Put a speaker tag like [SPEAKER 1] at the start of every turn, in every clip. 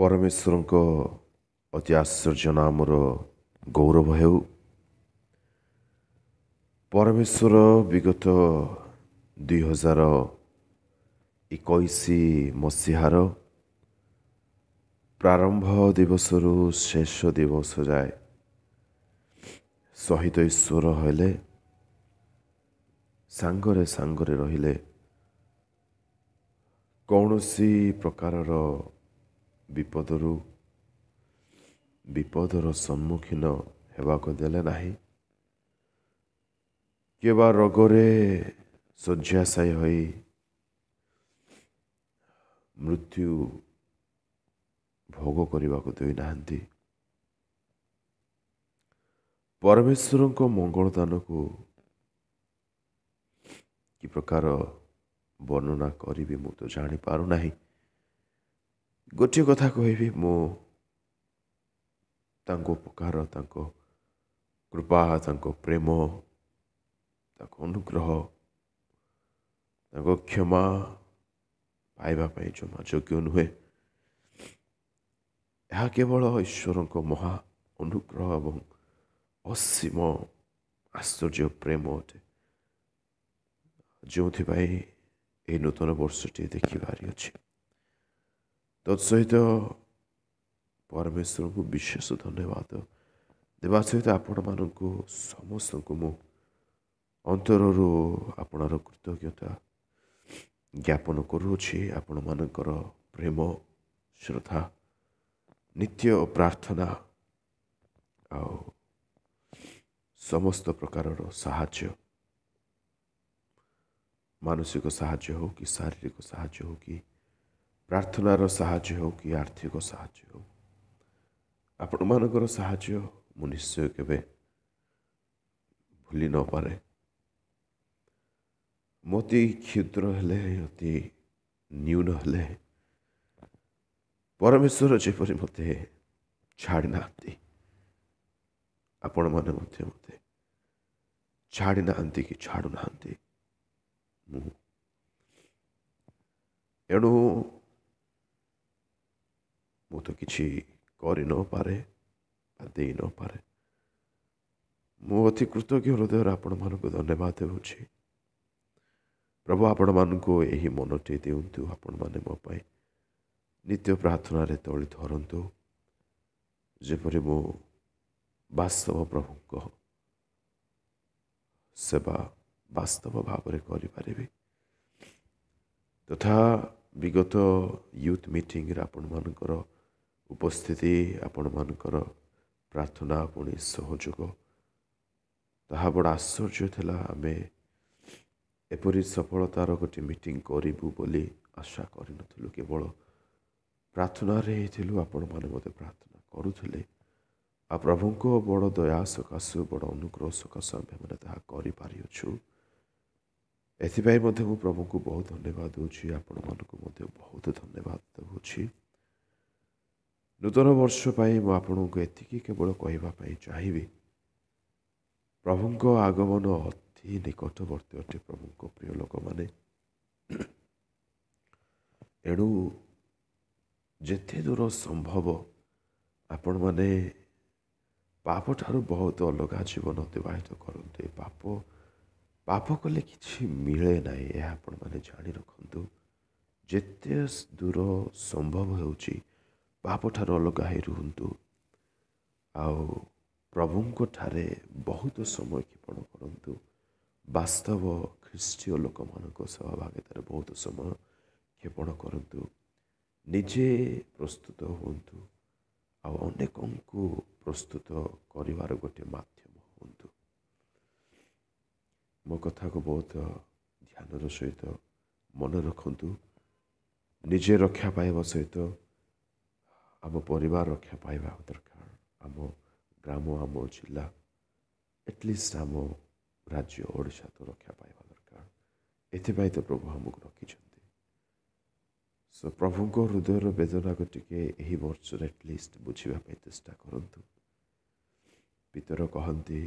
[SPEAKER 1] ପରମେଶ୍ୱରଙ୍କ ଅତି ଆଶ୍ଚର୍ଯ୍ୟ ନାମର ଗୌରବ ହେଉ ପରମେଶ୍ୱର ବିଗତ ଦୁଇହଜାର ଏକୋଇଶ ମସିହାର ପ୍ରାରମ୍ଭ ଦିବସରୁ ଶେଷ ଦିବସ ଯାଏ ଶହୀଦ ଈଶ୍ୱର ହେଲେ ସାଙ୍ଗରେ ସାଙ୍ଗରେ ରହିଲେ କୌଣସି ପ୍ରକାରର ବିପଦରୁ ବିପଦର ସମ୍ମୁଖୀନ ହେବାକୁ ଦେଲେ ନାହିଁ କିବା ରୋଗରେ ଶଯ୍ୟାଶାୟୀ ହୋଇ ମୃତ୍ୟୁ ଭୋଗ କରିବାକୁ ଦେଇନାହାନ୍ତି ପରମେଶ୍ୱରଙ୍କ ମଙ୍ଗଳଦାନକୁ କି ପ୍ରକାର ବର୍ଣ୍ଣନା କରିବି ମୁଁ ତ ଜାଣିପାରୁନାହିଁ ଗୋଟିଏ କଥା କହିବି ମୁଁ ତାଙ୍କ ଉପକାର ତାଙ୍କ କୃପା ତାଙ୍କ ପ୍ରେମ ତାଙ୍କ ଅନୁଗ୍ରହ ତାଙ୍କ କ୍ଷମା ପାଇବା ପାଇଁ ଜମା ଯୋଗ୍ୟ ନୁହେଁ ଏହା କେବଳ ଈଶ୍ୱରଙ୍କ ମହା ଅନୁଗ୍ରହ ଏବଂ ଅସୀମ ଆଶ୍ଚର୍ଯ୍ୟ ପ୍ରେମ ଅଟେ ଯେଉଁଥିପାଇଁ ଏହି ନୂତନ ବର୍ଷଟି ଦେଖିବାରି ଅଛି ତତ୍ ସହିତ ପରମେଶ୍ୱରଙ୍କୁ ବିଶେଷ ଧନ୍ୟବାଦ ଦେବା ସହିତ ଆପଣମାନଙ୍କୁ ସମସ୍ତଙ୍କୁ ମୁଁ ଅନ୍ତରରୁ ଆପଣର କୃତଜ୍ଞତା ଜ୍ଞାପନ କରୁଅଛି ଆପଣମାନଙ୍କର ପ୍ରେମ ଶ୍ରଦ୍ଧା ନିତ୍ୟ ପ୍ରାର୍ଥନା ଆଉ ସମସ୍ତ ପ୍ରକାରର ସାହାଯ୍ୟ ମାନସିକ ସାହାଯ୍ୟ ହେଉ କି ଶାରୀରିକ ସାହାଯ୍ୟ ହେଉ କି ପ୍ରାର୍ଥନାର ସାହାଯ୍ୟ ହେଉ କି ଆର୍ଥିକ ସାହାଯ୍ୟ ହେଉ ଆପଣମାନଙ୍କର ସାହାଯ୍ୟ ମୁଁ ନିଶ୍ଚୟ କେବେ ଭୁଲି ନପାରେ ମୁଁ କ୍ଷୁଦ୍ର ହେଲେ ଅତି ନ୍ୟୁନ ହେଲେ ପରମେଶ୍ୱର ଯେପରି ମୋତେ ଛାଡ଼ିନାହାନ୍ତି ଆପଣମାନେ ମଧ୍ୟ ମୋତେ ଛାଡ଼ି ନାହାନ୍ତି କି ଛାଡ଼ୁନାହାନ୍ତି ମୁଁ ଏଣୁ ମୁଁ ତ କିଛି କରି ନପାରେ ବା ଦେଇ ନପାରେ ମୁଁ ଅତି କୃତଜ୍ଞ ହୃଦୟରେ ଆପଣମାନଙ୍କୁ ଧନ୍ୟବାଦ ଦେଉଛି ପ୍ରଭୁ ଆପଣମାନଙ୍କୁ ଏହି ମନଟି ଦିଅନ୍ତୁ ଆପଣମାନେ ମୋ ପାଇଁ ନିତ୍ୟ ପ୍ରାର୍ଥନାରେ ତଳି ଧରନ୍ତୁ ଯେପରି ମୁଁ ବାସ୍ତବ ପ୍ରଭୁଙ୍କ ସେବା ବାସ୍ତବ ଭାବରେ କରିପାରିବି ତଥା ବିଗତ ୟୁଥ୍ ମିଟିଂରେ ଆପଣମାନଙ୍କର ଉପସ୍ଥିତି ଆପଣମାନଙ୍କର ପ୍ରାର୍ଥନା ପୁଣି ସହଯୋଗ ତାହା ବଡ଼ ଆଶ୍ଚର୍ଯ୍ୟ ଥିଲା ଆମେ ଏପରି ସଫଳତାର ଗୋଟିଏ ମିଟିଂ କରିବୁ ବୋଲି ଆଶା କରିନଥିଲୁ କେବଳ ପ୍ରାର୍ଥନାରେ ହେଇଥିଲୁ ଆପଣମାନେ ମୋତେ ପ୍ରାର୍ଥନା କରୁଥିଲେ ଆଉ ପ୍ରଭୁଙ୍କ ବଡ଼ ଦୟା ସକାଶ ବଡ଼ ଅନୁଗ୍ରହ ସକାଶ ଆମେମାନେ ତାହା କରିପାରିଅଛୁ ଏଥିପାଇଁ ମଧ୍ୟ ମୁଁ ପ୍ରଭୁଙ୍କୁ ବହୁତ ଧନ୍ୟବାଦ ଦେଉଛି ଆପଣମାନଙ୍କୁ ମଧ୍ୟ ବହୁତ ଧନ୍ୟବାଦ ଦେଉଛି ନୂତନ ବର୍ଷ ପାଇଁ ମୁଁ ଆପଣଙ୍କୁ ଏତିକି କେବଳ କହିବା ପାଇଁ ଚାହିଁବି ପ୍ରଭୁଙ୍କ ଆଗମନ ଅତି ନିକଟବର୍ତ୍ତୀ ଅଟେ ପ୍ରଭୁଙ୍କ ପ୍ରିୟ ଲୋକମାନେ ଏଣୁ ଯେତେ ଦୂର ସମ୍ଭବ ଆପଣମାନେ ପାପଠାରୁ ବହୁତ ଅଲଗା ଜୀବନ ଅତିବାହିତ କରନ୍ତୁ ପାପ ପାପ କଲେ କିଛି ମିଳେ ନାହିଁ ଏହା ଆପଣମାନେ ଜାଣି ରଖନ୍ତୁ ଯେତେ ଦୂର ସମ୍ଭବ ହେଉଛି ଠାରୁ ଅଲଗା ହୋଇ ରୁହନ୍ତୁ ଆଉ ପ୍ରଭୁଙ୍କଠାରେ ବହୁତ ସମୟ କ୍ଷେପଣ କରନ୍ତୁ ବାସ୍ତବ ଖ୍ରୀଷ୍ଟୀୟ ଲୋକମାନଙ୍କ ସହ ଭାଗିତାରେ ବହୁତ ସମୟ କ୍ଷେପଣ କରନ୍ତୁ ନିଜେ ପ୍ରସ୍ତୁତ ହୁଅନ୍ତୁ ଆଉ ଅନେକଙ୍କୁ ପ୍ରସ୍ତୁତ କରିବାର ଗୋଟିଏ ମାଧ୍ୟମ ହୁଅନ୍ତୁ ମୋ କଥାକୁ ବହୁତ ଧ୍ୟାନର ସହିତ ମନେ ରଖନ୍ତୁ ନିଜେ ରକ୍ଷା ପାଇବା ସହିତ ଆମ ପରିବାର ରକ୍ଷା ପାଇବା ଦରକାର ଆମ ଗ୍ରାମ ଆମ ଜିଲ୍ଲା ଆଟଲିଷ୍ଟ ଆମ ରାଜ୍ୟ ଓଡ଼ିଶା ତ ରକ୍ଷା ପାଇବା ଦରକାର ଏଥିପାଇଁ ତ ପ୍ରଭୁ ଆମକୁ ରଖିଛନ୍ତି ସୋ ପ୍ରଭୁଙ୍କ ହୃଦୟର ବେଦନାକୁ ଟିକେ ଏହି ବର୍ଷରେ ଆଟଲିଷ୍ଟ ବୁଝିବା ପାଇଁ ଚେଷ୍ଟା କରନ୍ତୁ ପିତର କହନ୍ତି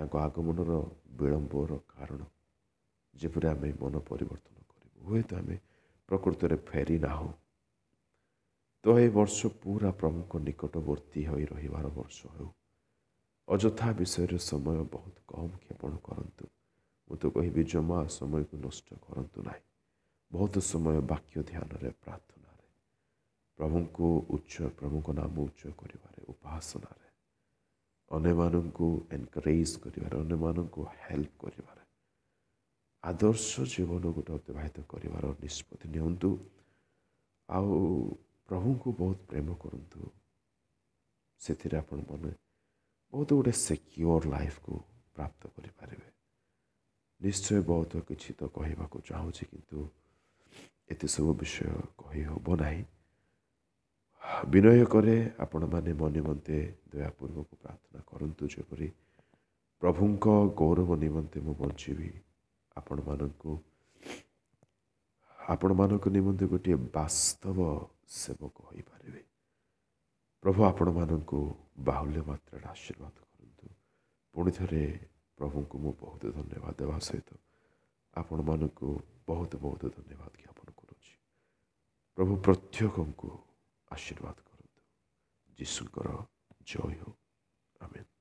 [SPEAKER 1] ତାଙ୍କ ଆଗମନର ବିଳମ୍ବର କାରଣ ଯେପରି ଆମେ ମନ ପରିବର୍ତ୍ତନ କରିବୁ ହୁଏତ ଆମେ ପ୍ରକୃତରେ ଫେରି ନାହୁଁ ତ ଏ ବର୍ଷ ପୁରା ପ୍ରମୁଖ ନିକଟବର୍ତ୍ତୀ ହୋଇ ରହିବାର ବର୍ଷ ହେଉ ଅଯଥା ବିଷୟରେ ସମୟ ବହୁତ କମ୍ କ୍ଷେପଣ କରନ୍ତୁ ମୁଁ ତ କହିବି ଜମା ସମୟକୁ ନଷ୍ଟ କରନ୍ତୁ ନାହିଁ ବହୁତ ସମୟ ବାକ୍ୟ ଧ୍ୟାନରେ ପ୍ରାର୍ଥନାରେ ପ୍ରଭୁଙ୍କୁ ଉଚ୍ଚ ପ୍ରଭୁଙ୍କ ନାମ ଉଚ୍ଚ କରିବାରେ ଉପାସନାରେ ଅନ୍ୟମାନଙ୍କୁ ଏନକରେଜ କରିବାରେ ଅନ୍ୟମାନଙ୍କୁ ହେଲ୍ପ କରିବାରେ ଆଦର୍ଶ ଜୀବନ ଗୋଟେ ଅତିବାହିତ କରିବାର ନିଷ୍ପତ୍ତି ନିଅନ୍ତୁ ଆଉ ପ୍ରଭୁଙ୍କୁ ବହୁତ ପ୍ରେମ କରନ୍ତୁ ସେଥିରେ ଆପଣମାନେ ବହୁତ ଗୋଟେ ସେକ୍ୟୁର୍ ଲାଇଫ୍କୁ ପ୍ରାପ୍ତ କରିପାରିବେ ନିଶ୍ଚୟ ବହୁତ କିଛି ତ କହିବାକୁ ଚାହୁଁଛି କିନ୍ତୁ ଏତେସବୁ ବିଷୟ କହି ହେବ ନାହିଁ ବିନୟ କରେ ଆପଣମାନେ ମୋ ନିମନ୍ତେ ଦୟାପୂର୍ବକୁ ପ୍ରାର୍ଥନା କରନ୍ତୁ ଯେପରି ପ୍ରଭୁଙ୍କ ଗୌରବ ନିମନ୍ତେ ମୁଁ ବଞ୍ଚିବି ଆପଣମାନଙ୍କୁ ଆପଣମାନଙ୍କ ନିମନ୍ତେ ଗୋଟିଏ ବାସ୍ତବ सेवक हो पारे प्रभु आपण मानू बाहुल्य मात्र आशीर्वाद करूँ पुणि थे प्रभु को मु बहुत धन्यवाद देवा सहित आपण मानक बहुत बहुत धन्यवाद ज्ञापन करभु प्रत्येक को आशीर्वाद करीशुकर जय हो आमेन